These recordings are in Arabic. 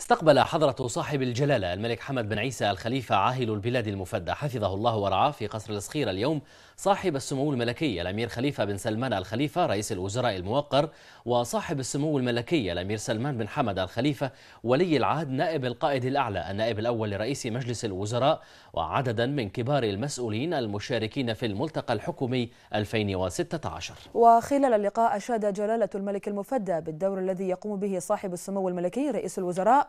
استقبل حضرة صاحب الجلالة الملك حمد بن عيسى الخليفة عاهل البلاد المفدى حفظه الله ورعاه في قصر الصخيرة اليوم صاحب السمو الملكي الأمير خليفة بن سلمان الخليفة رئيس الوزراء الموقر وصاحب السمو الملكي الأمير سلمان بن حمد الخليفة ولي العهد نائب القائد الأعلى النائب الأول لرئيس مجلس الوزراء وعددا من كبار المسؤولين المشاركين في الملتقى الحكومي 2016 وخلال اللقاء أشاد جلالة الملك المفدى بالدور الذي يقوم به صاحب السمو الملكي رئيس الوزراء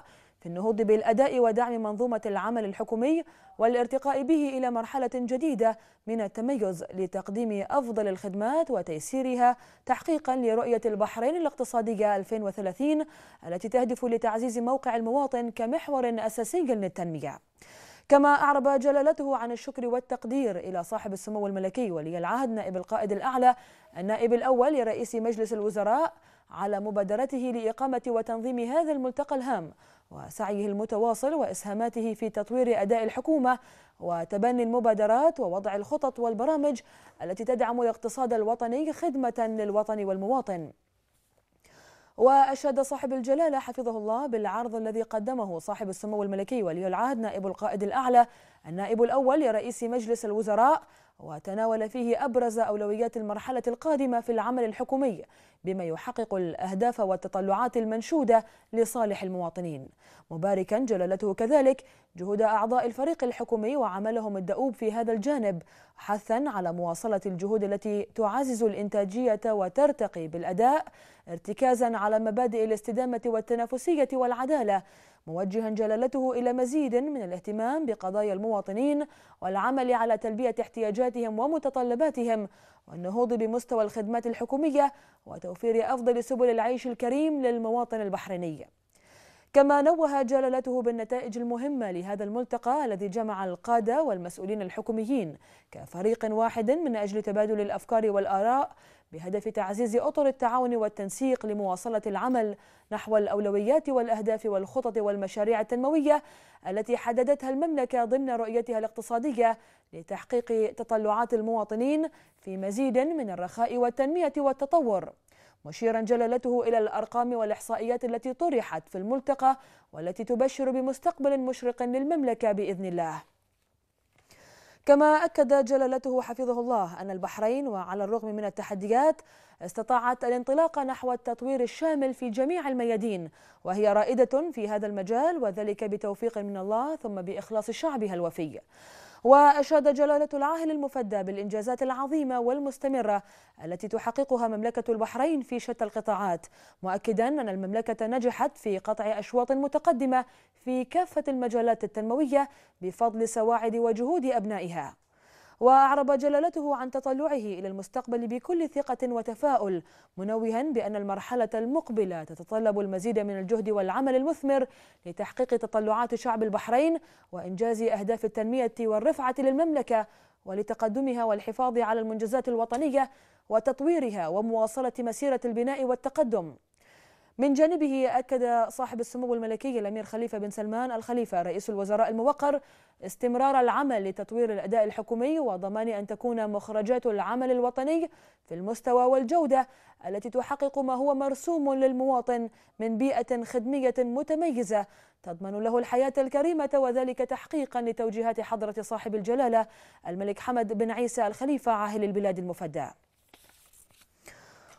في النهوض بالأداء ودعم منظومة العمل الحكومي والارتقاء به إلى مرحلة جديدة من التميز لتقديم أفضل الخدمات وتيسيرها تحقيقا لرؤية البحرين الاقتصادية 2030 التي تهدف لتعزيز موقع المواطن كمحور أساسي للتنمية. كما أعرب جلالته عن الشكر والتقدير إلى صاحب السمو الملكي ولي العهد نائب القائد الأعلى النائب الأول لرئيس مجلس الوزراء على مبادرته لإقامة وتنظيم هذا الملتقى الهام وسعيه المتواصل وإسهاماته في تطوير أداء الحكومة وتبني المبادرات ووضع الخطط والبرامج التي تدعم الاقتصاد الوطني خدمة للوطن والمواطن وأشاد صاحب الجلالة حفظه الله بالعرض الذي قدمه صاحب السمو الملكي ولي العهد نائب القائد الأعلى النائب الأول لرئيس مجلس الوزراء وتناول فيه أبرز أولويات المرحلة القادمة في العمل الحكومي بما يحقق الأهداف والتطلعات المنشودة لصالح المواطنين مباركا جلالته كذلك جهود أعضاء الفريق الحكومي وعملهم الدؤوب في هذا الجانب حثا على مواصلة الجهود التي تعزز الإنتاجية وترتقي بالأداء ارتكازا على مبادئ الاستدامة والتنافسية والعدالة موجها جلالته إلى مزيد من الاهتمام بقضايا المواطنين والعمل على تلبية احتياجاتهم ومتطلباتهم والنهوض بمستوى الخدمات الحكومية وتوفير أفضل سبل العيش الكريم للمواطن البحريني كما نوه جلالته بالنتائج المهمة لهذا الملتقى الذي جمع القادة والمسؤولين الحكوميين كفريق واحد من أجل تبادل الأفكار والآراء بهدف تعزيز أطر التعاون والتنسيق لمواصلة العمل نحو الأولويات والأهداف والخطط والمشاريع التنموية التي حددتها المملكة ضمن رؤيتها الاقتصادية لتحقيق تطلعات المواطنين في مزيد من الرخاء والتنمية والتطور مشيرا جلالته إلى الأرقام والإحصائيات التي طرحت في الملتقى والتي تبشر بمستقبل مشرق للمملكة بإذن الله كما أكد جلالته حفظه الله أن البحرين وعلى الرغم من التحديات استطاعت الانطلاق نحو التطوير الشامل في جميع الميادين وهي رائدة في هذا المجال وذلك بتوفيق من الله ثم بإخلاص شعبها الوفي وأشاد جلالة العاهل المفدى بالإنجازات العظيمة والمستمرة التي تحققها مملكة البحرين في شتى القطاعات مؤكدا أن المملكة نجحت في قطع أشواط متقدمة في كافة المجالات التنموية بفضل سواعد وجهود أبنائها وأعرب جلالته عن تطلعه إلى المستقبل بكل ثقة وتفاؤل منوها بأن المرحلة المقبلة تتطلب المزيد من الجهد والعمل المثمر لتحقيق تطلعات شعب البحرين وإنجاز أهداف التنمية والرفعة للمملكة ولتقدمها والحفاظ على المنجزات الوطنية وتطويرها ومواصلة مسيرة البناء والتقدم من جانبه أكد صاحب السمو الملكي الأمير خليفة بن سلمان الخليفة رئيس الوزراء الموقر استمرار العمل لتطوير الأداء الحكومي وضمان أن تكون مخرجات العمل الوطني في المستوى والجودة التي تحقق ما هو مرسوم للمواطن من بيئة خدمية متميزة تضمن له الحياة الكريمة وذلك تحقيقا لتوجيهات حضرة صاحب الجلالة الملك حمد بن عيسى الخليفة عاهل البلاد المفدى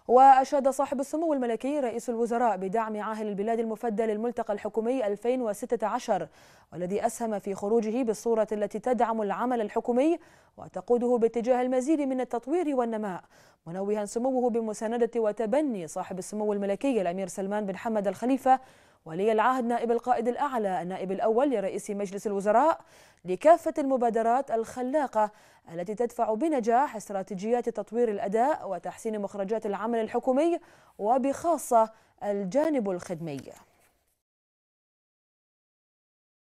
وأشاد صاحب السمو الملكي رئيس الوزراء بدعم عاهل البلاد المفدى للملتقى الحكومي 2016 والذي أسهم في خروجه بالصورة التي تدعم العمل الحكومي وتقوده باتجاه المزيد من التطوير والنماء منوها سموه بمساندة وتبني صاحب السمو الملكي الأمير سلمان بن حمد الخليفة ولي العهد نائب القائد الأعلى النائب الأول لرئيس مجلس الوزراء لكافة المبادرات الخلاقة التي تدفع بنجاح استراتيجيات تطوير الأداء وتحسين مخرجات العمل الحكومي وبخاصة الجانب الخدمي